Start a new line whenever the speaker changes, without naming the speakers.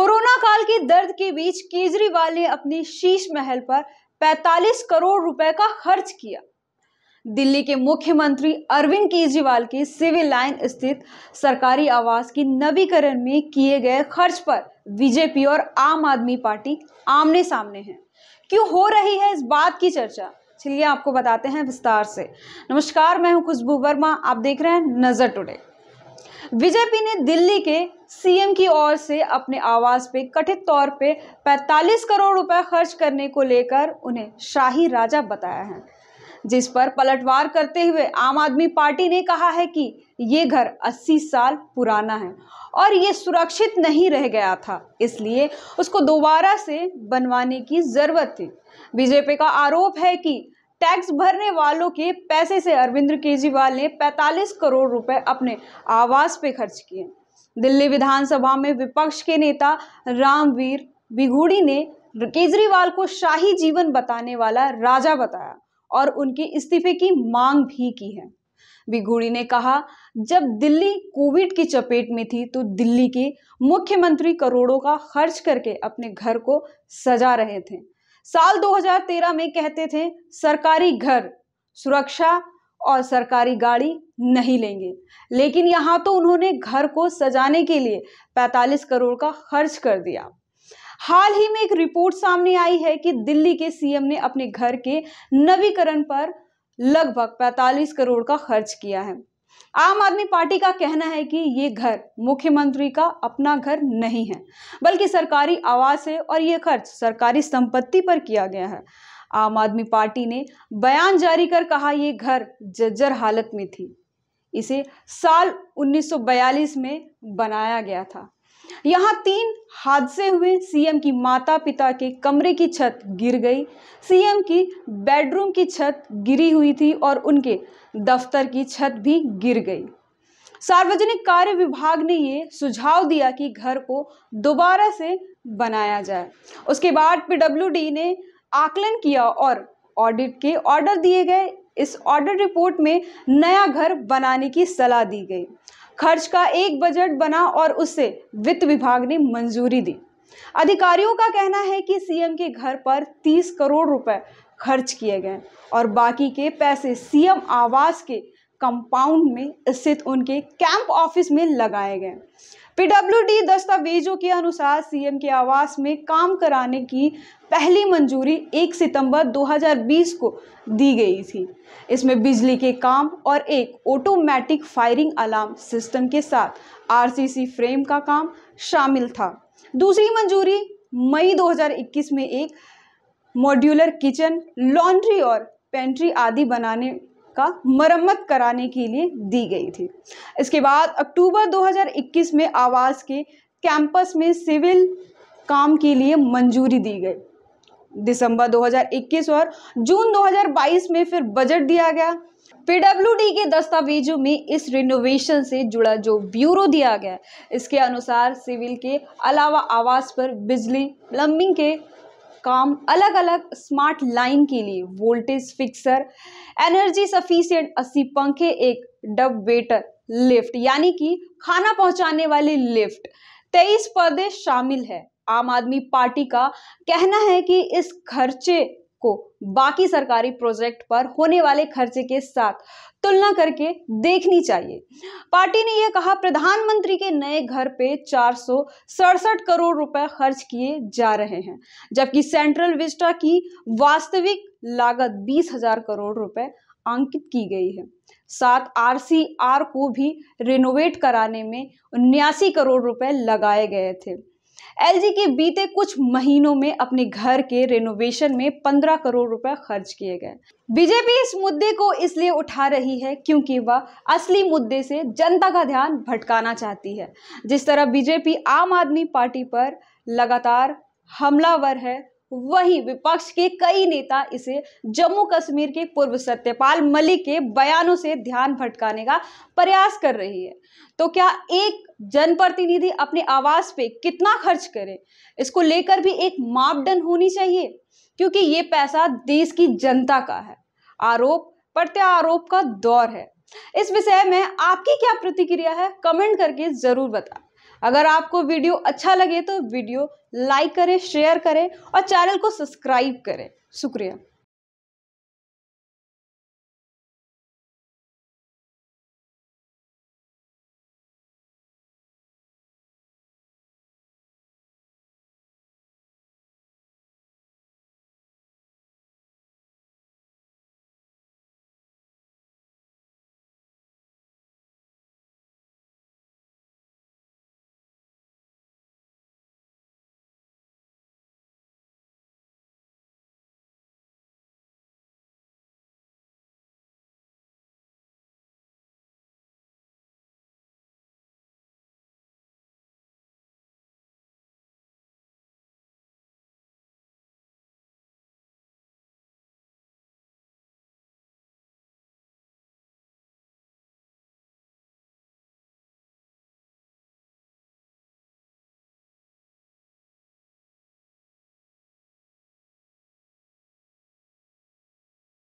corona काल की दर्द के बीच केजरीवाल ने अपने शीश महल पर 45 करोड़ रुपए का खर्च किया दिल्ली के मुख्यमंत्री अरविंद केजरीवाल के सिविल लाइन स्थित सरकारी आवास के नवीकरण में किए गए खर्च पर बीजेपी और आम आदमी पार्टी आमने सामने हैं क्यों हो रही है इस बात की चर्चा चलिए आपको बताते हैं विस्तार से नमस्कार मैं हूं खुशबू वर्मा आप देख रहे हैं नजर टुडे बीजेपी ने दिल्ली के सीएम की ओर से अपने आवास पे कथित तौर पे 45 करोड़ रुपए खर्च करने को लेकर उन्हें शाही राजा बताया है जिस पर पलटवार करते हुए आम आदमी पार्टी ने कहा है कि ये घर 80 साल पुराना है और ये सुरक्षित नहीं रह गया था इसलिए उसको दोबारा से बनवाने की ज़रूरत थी बीजेपी का आरोप है कि टैक्स भरने वालों के पैसे से अरविंद केजरीवाल ने 45 करोड़ रुपए अपने आवास पे खर्च किए दिल्ली विधानसभा में विपक्ष के नेता रामवीर बिघूड़ी ने केजरीवाल को शाही जीवन बताने वाला राजा बताया और उनके इस्तीफे की मांग भी की है बिघूड़ी ने कहा जब दिल्ली कोविड की चपेट में थी तो दिल्ली के मुख्यमंत्री करोड़ों का खर्च करके अपने घर को सजा रहे थे साल 2013 में कहते थे सरकारी घर सुरक्षा और सरकारी गाड़ी नहीं लेंगे लेकिन यहाँ तो उन्होंने घर को सजाने के लिए 45 करोड़ का खर्च कर दिया हाल ही में एक रिपोर्ट सामने आई है कि दिल्ली के सीएम ने अपने घर के नवीकरण पर लगभग 45 करोड़ का खर्च किया है आम आदमी पार्टी का कहना है कि ये घर मुख्यमंत्री का अपना घर नहीं है बल्कि सरकारी आवास है और ये खर्च सरकारी संपत्ति पर किया गया है आम आदमी पार्टी ने बयान जारी कर कहा ये घर जर्जर हालत में थी इसे साल 1942 में बनाया गया था यहाँ तीन हादसे हुए सीएम की माता पिता के कमरे की छत गिर गई सीएम की बेडरूम की छत गिरी हुई थी और उनके दफ्तर की छत भी गिर गई सार्वजनिक कार्य विभाग ने ये सुझाव दिया कि घर को दोबारा से बनाया जाए उसके बाद पीडब्ल्यूडी ने आकलन किया और ऑडिट के ऑर्डर दिए गए इस ऑर्डर रिपोर्ट में नया घर बनाने की सलाह दी गई खर्च का एक बजट बना और उसे वित्त विभाग ने मंजूरी दी अधिकारियों का कहना है कि सीएम के घर पर 30 करोड़ रुपए खर्च किए गए और बाकी के पैसे सीएम आवास के कंपाउंड में स्थित उनके कैंप ऑफिस में लगाए गए पीडब्ल्यूडी दस्तावेजों के अनुसार सीएम के आवास में काम कराने की पहली मंजूरी 1 सितंबर 2020 को दी गई थी इसमें बिजली के काम और एक ऑटोमेटिक फायरिंग अलार्म सिस्टम के साथ आरसीसी फ्रेम का काम शामिल था दूसरी मंजूरी मई 2021 में एक मॉड्यूलर किचन लॉन्ड्री और पेंट्री आदि बनाने का मरम्मत कराने के लिए दी गई थी इसके बाद अक्टूबर 2021 में आवास के कैंपस में सिविल काम के लिए मंजूरी दी गई दिसंबर 2021 और जून 2022 में फिर बजट दिया गया पीडब्ल्यू के दस्तावेजों में इस रिनोवेशन से जुड़ा जो ब्यूरो दिया गया इसके अनुसार सिविल के अलावा आवास पर बिजली प्लम्बिंग के काम अलग अलग स्मार्ट लाइन के लिए वोल्टेज फिक्सर एनर्जी सफिशियंट अस्सी पंखे एक डब वेटर लिफ्ट यानी कि खाना पहुंचाने वाली लिफ्ट तेईस पदे शामिल है आम आदमी पार्टी का कहना है कि इस खर्चे को बाकी सरकारी प्रोजेक्ट पर होने वाले खर्चे के साथ तुलना करके देखनी चाहिए पार्टी ने यह कहा प्रधानमंत्री के नए घर पे चार करोड़ रुपए खर्च किए जा रहे हैं जबकि सेंट्रल विस्टा की वास्तविक लागत बीस हजार करोड़ रुपए अंकित की गई है साथ आरसीआर को भी रिनोवेट कराने में उन्यासी करोड़ रुपए लगाए गए थे एलजी के बीते कुछ महीनों में अपने घर के रेनोवेशन में 15 करोड़ रुपए खर्च किए गए बीजेपी इस मुद्दे को इसलिए उठा रही है क्योंकि वह असली मुद्दे से जनता का ध्यान भटकाना चाहती है जिस तरह बीजेपी आम आदमी पार्टी पर लगातार हमलावर है वहीं विपक्ष के कई नेता इसे जम्मू कश्मीर के पूर्व सत्यपाल मलिक के बयानों से ध्यान भटकाने का प्रयास कर रही है तो क्या एक जनप्रतिनिधि अपने आवास पे कितना खर्च करे इसको लेकर भी एक मापदंड होनी चाहिए क्योंकि ये पैसा देश की जनता का है आरोप प्रत्यारोप का दौर है इस विषय में आपकी क्या प्रतिक्रिया है कमेंट करके जरूर बताएं अगर आपको वीडियो अच्छा लगे तो वीडियो लाइक करें शेयर करें और चैनल को सब्सक्राइब करें शुक्रिया